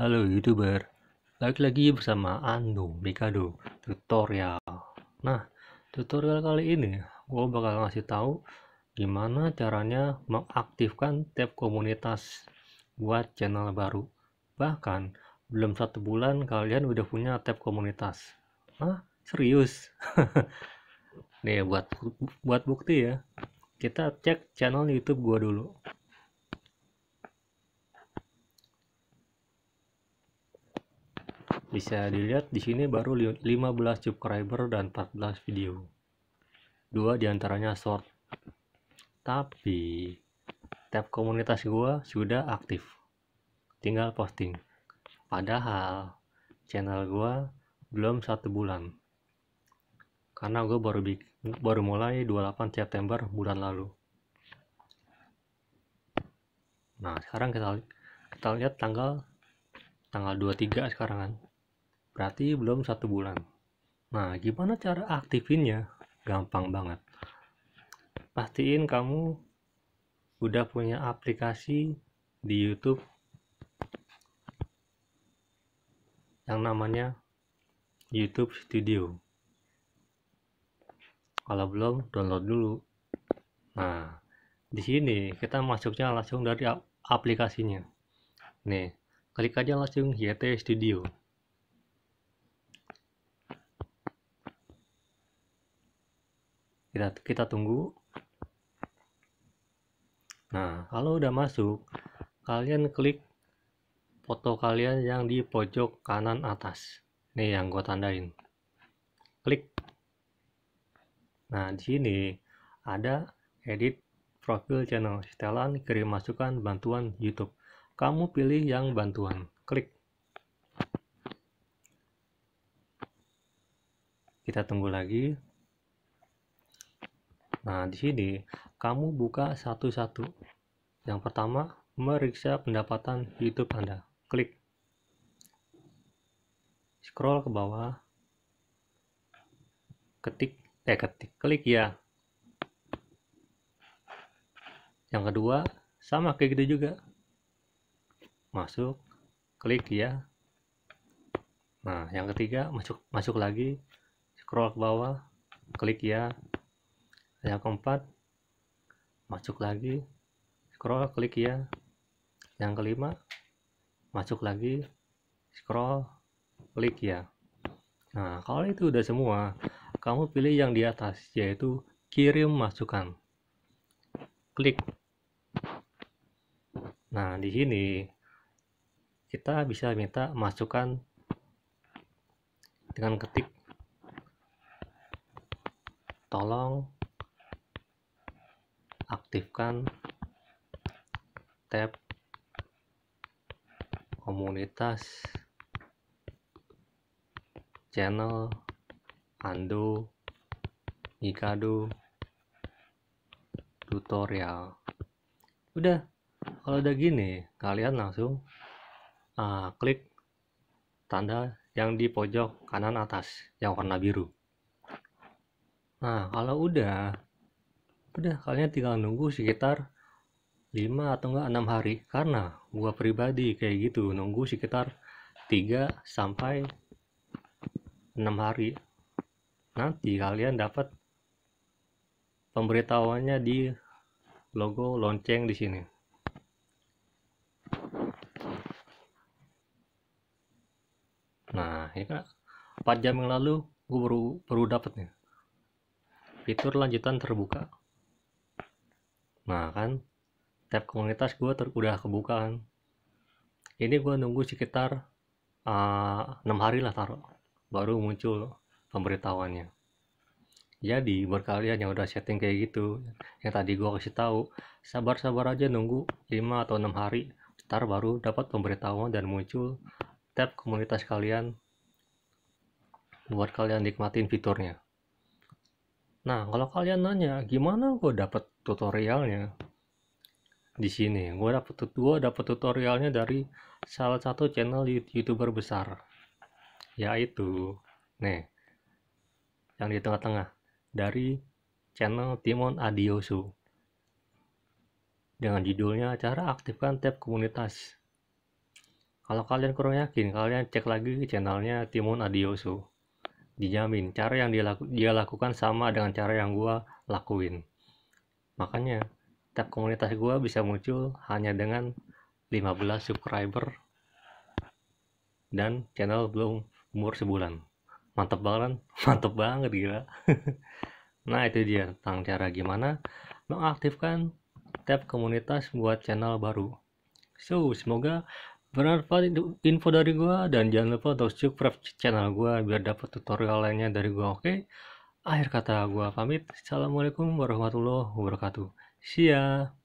Halo youtuber, balik lagi bersama Ando Mikado tutorial. Nah, tutorial kali ini gue bakal ngasih tahu gimana caranya mengaktifkan tab komunitas buat channel baru. Bahkan belum satu bulan kalian udah punya tab komunitas. Nah, serius. Nih buat buat bukti ya. Kita cek channel YouTube gue dulu. Bisa dilihat di sini baru 15 subscriber dan 14 video. Dua diantaranya short. Tapi tab komunitas gua sudah aktif. Tinggal posting. Padahal channel gua belum satu bulan. Karena gue baru baru mulai 28 September bulan lalu. Nah, sekarang kita kita lihat tanggal tanggal 23 sekarang kan berarti belum satu bulan nah gimana cara aktifinnya gampang banget pastiin kamu udah punya aplikasi di YouTube yang namanya YouTube Studio kalau belum download dulu nah di sini kita masuknya langsung dari aplikasinya nih klik aja langsung YT Studio kita kita tunggu nah kalau udah masuk kalian klik foto kalian yang di pojok kanan atas ini yang gue tandain klik nah di sini ada edit profil channel setelan kirim masukan bantuan YouTube kamu pilih yang bantuan klik kita tunggu lagi Nah, di sini kamu buka satu-satu. Yang pertama, meriksa pendapatan YouTube Anda. Klik. Scroll ke bawah. Ketik, eh ketik, klik ya. Yang kedua, sama kayak gitu juga. Masuk, klik ya. Nah, yang ketiga masuk masuk lagi, scroll ke bawah, klik ya yang keempat masuk lagi scroll klik ya yang kelima masuk lagi scroll klik ya nah kalau itu udah semua kamu pilih yang di atas yaitu kirim masukan klik nah di sini kita bisa minta masukan dengan ketik tolong aktifkan tab komunitas channel Ando Ikado tutorial udah kalau udah gini kalian langsung uh, klik tanda yang di pojok kanan atas yang warna biru nah kalau udah udah kalian tinggal nunggu sekitar 5 atau enggak 6 hari karena gua pribadi kayak gitu nunggu sekitar 3 sampai 6 hari nanti kalian dapat pemberitahuannya di logo lonceng di sini nah ini ya kan 4 jam yang lalu gue baru baru dapet nih fitur lanjutan terbuka nah kan tab komunitas gue ter udah kebuka kan ini gue nunggu sekitar eh, enam 6 hari lah taruh baru muncul pemberitahuannya jadi buat kalian yang udah setting kayak gitu yang tadi gue kasih tahu sabar-sabar aja nunggu 5 atau 6 hari ntar baru dapat pemberitahuan dan muncul tab komunitas kalian buat kalian nikmatin fiturnya nah kalau kalian nanya gimana gue dapat tutorialnya di sini gue dapet tutorial dapet tutorialnya dari salah satu channel youtuber besar yaitu nih yang di tengah-tengah dari channel Timon Adiosu dengan judulnya cara aktifkan tab komunitas kalau kalian kurang yakin kalian cek lagi channelnya Timon Adiosu, dijamin cara yang dia, laku, dia lakukan sama dengan cara yang gua lakuin Makanya, tab komunitas gue bisa muncul hanya dengan 15 subscriber dan channel belum umur sebulan. mantep banget, kan? mantep banget gila. nah, itu dia tentang cara gimana mengaktifkan tab komunitas buat channel baru. So, semoga bermanfaat info dari gua dan jangan lupa untuk subscribe channel gua biar dapat tutorial lainnya dari gua, oke? Okay? Akhir kata gue pamit. Assalamualaikum warahmatullahi wabarakatuh. See ya.